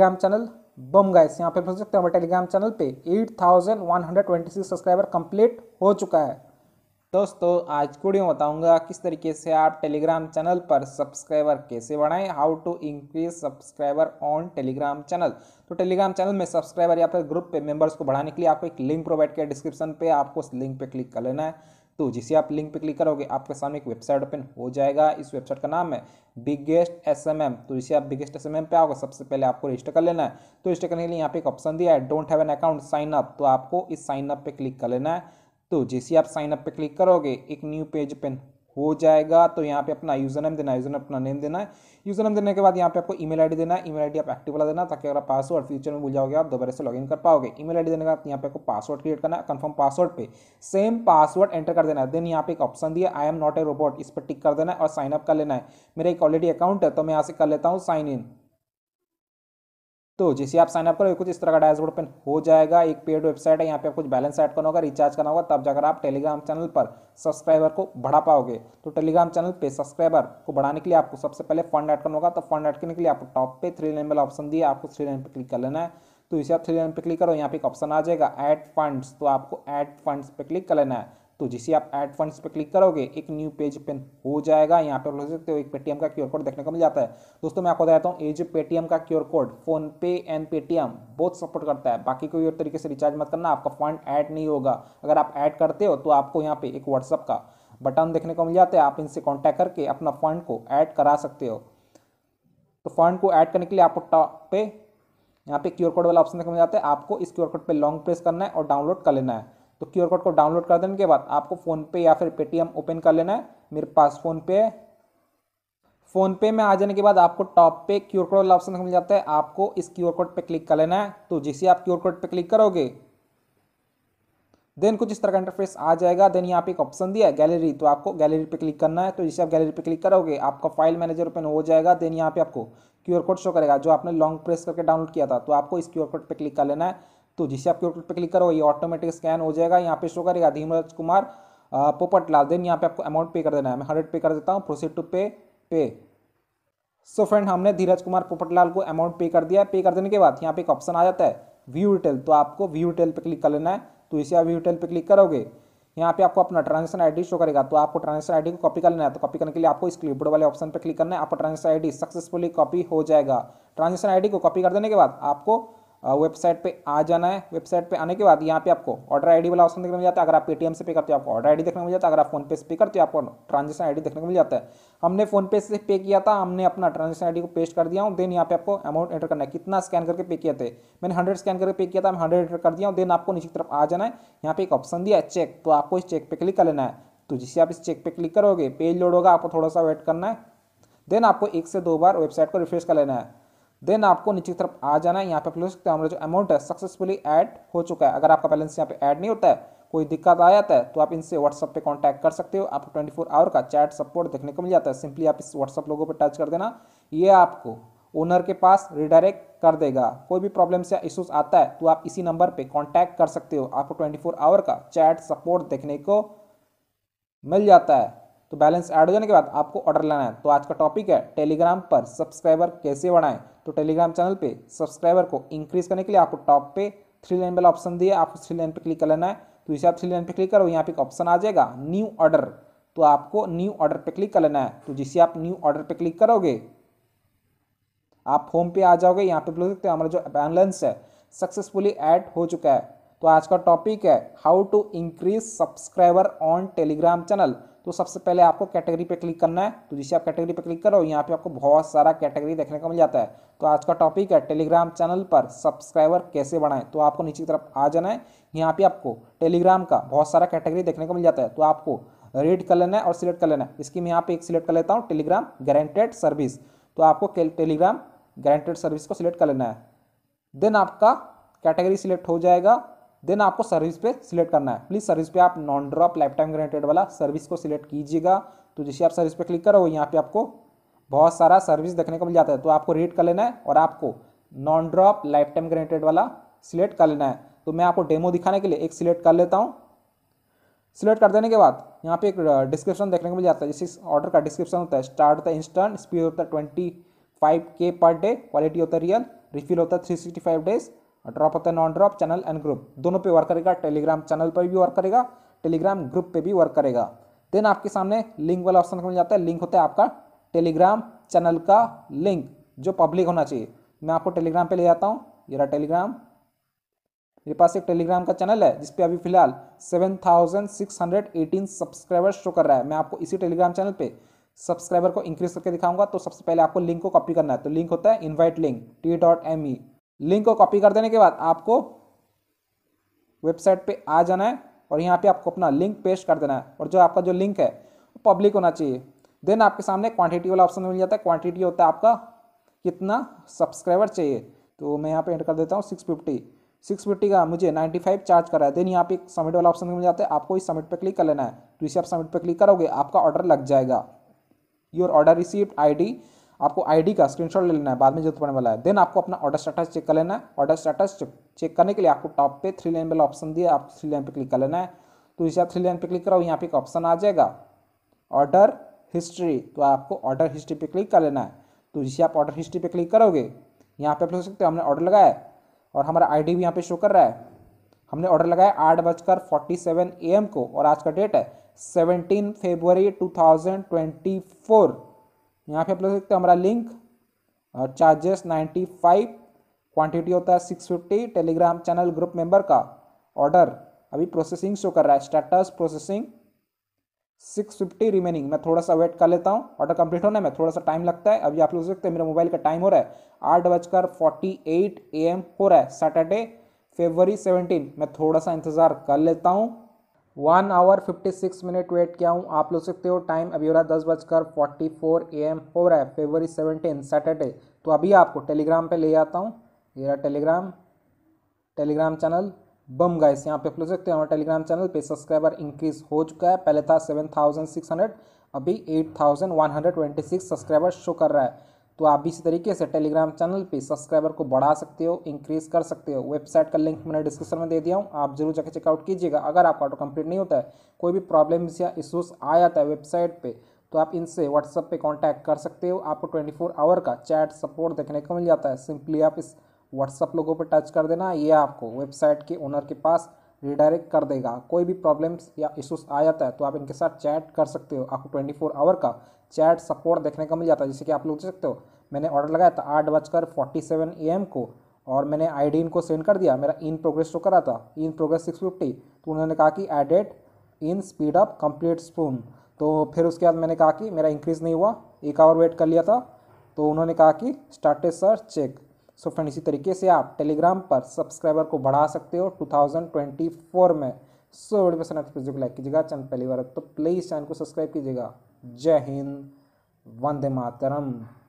Telegram channel बम guys यहाँ पे सकते हैं हमारे टेलीग्राम चैनल पे 8126 सब्सक्राइबर कंप्लीट हो चुका है दोस्तों आज को बताऊंगा किस तरीके से आप टेलीग्राम चैनल पर सब्सक्राइबर कैसे बढ़ाएं how to increase subscriber on Telegram channel तो टेलीग्राम चैनल में सब्सक्राइबर या फिर ग्रुप पे मेंबर्स को बढ़ाने के लिए आपको एक लिंक प्रोवाइड किया डिस्क्रिप्शन पे आपको उस लिंक पे क्लिक कर लेना है तो जिसे आप लिंक पे क्लिक करोगे आपके सामने एक वेबसाइट ओपन हो जाएगा इस वेबसाइट का नाम है बिगेस्ट एस एम एम तो जिसे आप बिगेस्ट एस एम एम पे आओगे सबसे पहले आपको रजिस्टर कर लेना है तो रजिस्टर करने के लिए यहाँ पे एक ऑप्शन दिया है don't have an account sign up तो आपको इस साइन अप पे क्लिक कर लेना है तो जैसे आप साइन अप पे क्लिक करोगे एक न्यू पेज ओपन हो जाएगा तो यहाँ पे अपना यूज़र नेम देना यूज़र नेम अपना नेम देना है यूज़र नेम देने के बाद यहाँ पे आपको ईमेल आईडी देना है ईमेल आईडी आप एक्टिव वाला देना ताकि अगर पासवर्ड फ्यूचर में भूल जाओगे आप दोबारा से लॉगिन कर पाओगे ईमेल आईडी देने के बाद यहाँ पे आपको पासवर्ड क्रिएट करना है कन्फर्म पासवर्ड पे सेम पासवर्ड एंटर कर देना है देन यहाँ पे एक ऑप्शन दिया I am not a robot इस पर टिक कर देना है और साइनअप कर लेना है मेरा एक ऑलरेडी अकाउंट है तो मैं यहाँ से कर लेता हूँ साइन इन तो जैसे आप साइनअप करोगे कुछ इस तरह का डैशबोर्ड पेन हो जाएगा एक पेड वेबसाइट है यहाँ पे कुछ बैलेंस ऐड करना होगा रिचार्ज करना होगा तब जाकर आप टेलीग्राम चैनल पर सब्सक्राइबर को बढ़ा पाओगे तो टेलीग्राम चैनल पे सब्सक्राइबर को बढ़ाने के लिए आपको सबसे पहले फंड ऐड करना होगा तो फंड ऐड करने के लिए आपको टॉप पे थ्री लाइन वाला ऑप्शन दिया आपको थ्री लाइन पर क्लिक कर लेना है तो इसे आप थ्री लाइन पर क्लिक करो यहाँ पे एक ऑप्शन आ जाएगा एड फंड्स तो आपको एड फंड्स पे क्लिक कर लेना है तो जिसे आप एड फंड्स पर क्लिक करोगे एक न्यू पेज पेन हो जाएगा यहाँ पर आप सकते हो एक पेटीएम का क्यूआर कोड देखने को मिल जाता है दोस्तों मैं आपको बताता हूँ ये जो पेटीएम का QR code PhonePe and Paytm बहुत सपोर्ट करता है बाकी कोई और तरीके से रिचार्ज मत करना आपका फंड ऐड नहीं होगा अगर आप ऐड करते हो तो आपको यहाँ पे एक व्हाट्सअप का बटन देखने को मिल जाता है आप इनसे कॉन्टैक्ट करके अपना फंड को ऐड करा सकते हो तो फंड को ऐड करने के लिए आपको टॉप पे यहाँ पे क्यू कोड वाला ऑप्शन देखने को मिल जाता है आपको इस क्यूआर कोड पर लॉन्ग प्रेस करना है और डाउनलोड कर लेना है तो क्यू कोड को डाउनलोड कर देने के बाद आपको फ़ोनपे या फिर पेटीएम ओपन कर लेना है मेरे पास फ़ोनपे है फ़ोनपे में आ जाने के बाद आपको टॉप पे क्यू कोड वाला ऑप्शन मिल जाता है आपको इस क्यू कोड पे क्लिक कर लेना है तो जैसे आप क्यू कोड पे क्लिक करोगे देन कुछ इस तरह का इंटरफेस आ जाएगा देन यहाँ पे एक ऑप्शन दिया है गैलरी तो आपको गैलरी पे क्लिक करना है तो जैसे आप गैलरी पे क्लिक करोगे आपका फाइल मैनेजर ओपन हो जाएगा देन यहाँ पे आपको क्यूआर कोड शो करेगा जो आपने लॉन्ग प्रेस करके डाउनलोड किया था तो आपको इस क्यूआर कोड पे क्लिक कर लेना है तो जिसे आप क्यूट पर क्लिक करो ये ऑटोमेटिक स्कैन हो जाएगा यहाँ पे शो करेगा धीमराज कुमार पोपटलाल देन यहाँ पे आपको अमाउंट पे कर देना है मैं हंड्रेड पे कर देता हूँ प्रोसीड टू पे पे सो so फ्रेंड हमने धीरज कुमार पोपटलाल को अमाउंट पे कर दिया पे कर देने के बाद यहाँ पे एक ऑप्शन आ जाता है व्यू डिटेल तो आपको व्यू डिटेल पे क्लिक कर लेना है तो इसे आप व्यू डिटेल पे क्लिक करोगे यहाँ पे आपको अपना ट्रांजेक्शन आईडी शो करेगा तो आपको ट्रांजेक्शन आईडी को कॉपी कर लेना है तो कॉपी करने के लिए आपको इस क्लिपबोर्ड वाले ऑप्शन पर क्लिक करना है आपका ट्रांजेक्शन डी सक्सेसफुली कॉपी हो जाएगा ट्रांजेक्शन आईडी को कॉपी कर देने के बाद आपको वेबसाइट पे आ जाना है वेबसाइट पे आने के बाद यहाँ पे आपको ऑर्डर आईडी वाला ऑप्शन देखने मिल जाता है अगर आप पेटीएम से पे करते हो आपको ऑर्डर आईडी देखने मिल जाता है अगर आप फोन पे से पे करते हो आपको ट्रांजेक्शन आईडी देखने को मिल जाता है हमने फोन पे से पे किया था हमने अपना ट्रांजेक्शन आई को पेस्ट कर दिया हूँ देन यहाँ पे आपको अमाउंट एंटर करना है कितना स्कैन करके पे किया थे मैंने हंड्रेड स्कैन करके पे किया था मैं हंड्रेड एंटर कर दिया हूँ देन आपको नीचे की तरफ आ जाना है यहाँ पे एक ऑप्शन दिया है चेक तो आपको इस चेक पे क्लिक कर लेना है तो जिससे आप इस चेक पे क्लिक करोगे पेज लोड होगा आपको थोड़ा सा वेट करना है देन आपको एक से दो बार वेबसाइट को रिफ्रेश कर लेना है देन आपको नीचे की तरफ आ जाना है यहाँ पे आप सकते हैं हमारा जो अमाउंट है सक्सेसफुली ऐड हो चुका है अगर आपका बैलेंस यहाँ पे ऐड नहीं होता है कोई दिक्कत आ जाता है तो आप इनसे व्हाट्सअप पे कांटेक्ट कर सकते हो आपको 24 आवर का चैट सपोर्ट देखने को मिल जाता है सिंपली आप इस व्हाट्सअप लोगों पर टच कर देना ये आपको ओनर के पास रिडायरेक्ट कर देगा कोई भी प्रॉब्लम्स या इशूज़ आता है तो आप इसी नंबर पर कॉन्टैक्ट कर सकते हो आपको ट्वेंटी आवर का चैट सपोर्ट देखने को मिल जाता है तो बैलेंस ऐड हो जाने के बाद आपको ऑर्डर लेना है तो आज का टॉपिक है टेलीग्राम पर सब्सक्राइबर कैसे बढ़ाएं तो टेलीग्राम चैनल पे सब्सक्राइबर को इंक्रीज करने के लिए आपको टॉप पे थ्री लाइन वाला ऑप्शन दिया आपको थ्री लाइन पे क्लिक कर लेना है तो इसे आप थ्री लाइन पे क्लिक करो यहाँ पे एक ऑप्शन आ जाएगा न्यू ऑर्डर तो आपको न्यू ऑर्डर पे क्लिक कर लेना है तो जिसे आप न्यू ऑर्डर पे क्लिक करोगे आप होम पे आ जाओगे यहाँ पे बोल सकते हो हमारा जो बैलेंस है सक्सेसफुली ऐड हो चुका है तो आज का टॉपिक है how to increase subscriber on Telegram channel तो सबसे पहले आपको कैटेगरी पे क्लिक करना है तो जिसे आप कैटेगरी पे क्लिक करो यहाँ पे आपको बहुत सारा कैटेगरी देखने को मिल जाता है तो आज का टॉपिक है टेलीग्राम चैनल पर सब्सक्राइबर कैसे बनाएं तो आपको नीचे की तरफ आ जाना है यहाँ पे आपको टेलीग्राम का बहुत सारा कैटेगरी देखने को मिल जाता है तो आपको रेड कर लेना है और सिलेक्ट कर लेना है इसकी मैं यहाँ पे एक सिलेक्ट कर लेता हूँ टेलीग्राम गारंटेड सर्विस तो आपको टेलीग्राम गारंटेड सर्विस को सिलेक्ट कर लेना है देन आपका कैटेगरी सिलेक्ट हो जाएगा देन आपको सर्विस पे सिलेक्ट करना है प्लीज़ सर्विस पे आप non drop lifetime guaranteed वाला सर्विस को सिलेक्ट कीजिएगा तो जैसे आप सर्विस पे क्लिक करोगे यहाँ पे आपको बहुत सारा सर्विस देखने को मिल जाता है तो आपको रीड कर लेना है और आपको non drop lifetime guaranteed वाला सिलेक्ट कर लेना है तो मैं आपको डेमो दिखाने के लिए एक सिलेक्ट कर लेता हूँ सिलेक्ट कर देने के बाद यहाँ पे एक डिस्क्रिप्शन देखने को मिल जाता है जैसे ऑर्डर का डिस्क्रिप्शन होता है स्टार्ट होता है इंस्टेंट स्पीड होता है ट्वेंटी फाइव के पर डे क्वालिटी होता है रियल रिफिल होता है three sixty five days drop होता है non drop channel and group दोनों पे वर्क करेगा टेलीग्राम चैनल पर भी वर्क करेगा टेलीग्राम ग्रुप पे भी वर्क करेगा देन आपके सामने लिंक वाला ऑप्शन मिल जाता है लिंक होता है आपका टेलीग्राम चैनल का लिंक जो पब्लिक होना चाहिए मैं आपको टेलीग्राम पर ले जाता हूँ ये रहा टेलीग्राम मेरे पास एक टेलीग्राम का चैनल है जिसपे अभी फिलहाल एटीन सब्सक्राइबर शो कर रहा है मैं आपको इसी टेलीग्राम चैनल पे सब्सक्राइबर को इंक्रीज करके दिखाऊंगा तो सबसे पहले आपको लिंक को कॉपी करना है तो लिंक होता है invite link T dot M E link को कॉपी कर देने के बाद आपको वेबसाइट पे आ जाना है और यहाँ पे आपको अपना लिंक पेस्ट कर देना है और जो आपका जो लिंक है वो पब्लिक होना चाहिए देन आपके सामने क्वांटिटी वाला ऑप्शन मिल जाता है क्वांटिटी होता है आपका कितना सब्सक्राइबर चाहिए तो मैं यहाँ पे एंटर कर देता हूँ सिक्स फिफ्टी सिक्स फिफ्टी का मुझे नाइन्टी फाइव चार्ज करा है देन यहाँ पे सबमिट वाला ऑप्शन मिल जाता है आपको इस सबमिट पर क्लिक कर लेना है तो इसे आप सबमिट पर क्लिक करोगे आपका ऑर्डर लग जाएगा योर ऑर्डर रिसिप्ट आई आपको आईडी का स्क्रीनशॉट ले लेना है बाद में जरूरत पड़ने वाला है देन आपको अपना ऑर्डर स्टेटस चेक कर लेना है ऑर्डर स्टेटस चेक करने के लिए आपको टॉप पे थ्री लाइन वाला ऑप्शन दिया आप थ्री लाइन पे क्लिक कर लेना है तो जैसे आप थ्री लाइन पे क्लिक करो यहाँ पे एक ऑप्शन आ जाएगा ऑर्डर हिस्ट्री तो आपको ऑर्डर हिस्ट्री पर क्लिक कर लेना है तो जैसे आप ऑर्डर हिस्ट्री पर क्लिक करोगे यहाँ पे आप देख सकते हो हमने ऑर्डर लगाया और हमारा डी भी यहाँ पर शो कर रहा है हमने ऑर्डर लगाया आठ बजकर फोर्टी सेवन ए को और आज का डेट है seventeen February two thousand twenty four यहाँ पे आप लोग सकते हो हमारा लिंक और चार्जेस नाइन्टी फाइव क्वान्टिटी होता है six fifty Telegram channel group member का ऑर्डर अभी प्रोसेसिंग शो कर रहा है status processing six fifty remaining मैं थोड़ा सा वेट कर लेता हूँ ऑर्डर कंप्लीट होने में थोड़ा सा टाइम लगता है अभी आप लोग सकते हैं मेरे मोबाइल का टाइम हो रहा है आठ बजकर फोर्टी एट ए एम हो रहा है सैटरडे फेबरी सेवनटीन मैं थोड़ा सा इंतज़ार कर लेता हूँ one hour fifty six minute wait किया हूँ आप लोग सकते हो टाइम अभी हो रहा है दस बजकर फोर्टी फोर ए एम हो रहा है फेबरी सेवनटीन सैटरडे तो अभी आपको टेलीग्राम पे ले आता हूँ ये रहा टेलीग्राम टेलीग्राम चैनल बम गाइस यहाँ पे आप लोग सकते हो हमारे टेलीग्राम चैनल पे सब्सक्राइबर इंक्रीज हो चुका है पहले था सेवन थाउजेंड सिक्स हंड्रेड अभी eight thousand one hundred twenty six subscriber show कर रहा है तो आप भी इसी तरीके से टेलीग्राम चैनल पे सब्सक्राइबर को बढ़ा सकते हो इंक्रीज कर सकते हो वेबसाइट का लिंक मैंने डिस्क्रिप्शन में दे दिया हूँ आप जरूर जाकर चेकआउट कीजिएगा अगर आपका ऑटो कंप्लीट नहीं होता है कोई भी प्रॉब्लम्स या इश्यूज़ आ जाता है वेबसाइट पर तो आप इनसे व्हाट्सअप पे कॉन्टैक्ट कर सकते हो आपको ट्वेंटी आवर का चैट सपोर्ट देखने को मिल जाता है सिंपली आप इस व्हाट्सअप लोगों पर टच कर देना ये आपको वेबसाइट के ओनर के पास रिडायरेक्ट कर देगा कोई भी प्रॉब्लम्स या इशूज़ आ जाता है तो आप इनके साथ चैट कर सकते हो आपको ट्वेंटी फोर आवर का चैट सपोर्ट देखने को मिल जाता है जैसे कि आप लोग देख सकते हो मैंने ऑर्डर लगाया था आठ बजकर फोर्टी सेवन ए एम को और मैंने आई डी इनको सेंड कर दिया मेरा इन प्रोग्रेस शो करा था इन प्रोग्रेस सिक्स फिफ्टी तो उन्होंने कहा कि added in speed up complete spoon तो फिर उसके बाद मैंने कहा कि मेरा इंक्रीज़ नहीं हुआ एक आवर वेट कर लिया था तो उन्होंने कहा कि started sir check so friend इसी तरीके से आप टेलीग्राम पर सब्सक्राइबर को बढ़ा सकते हो 2024 में सो वीडियो पसंद आती तो लाइक कीजिएगा चैनल पहली बार तो प्लीज़ चैनल को सब्सक्राइब कीजिएगा जय हिंद वंदे मातरम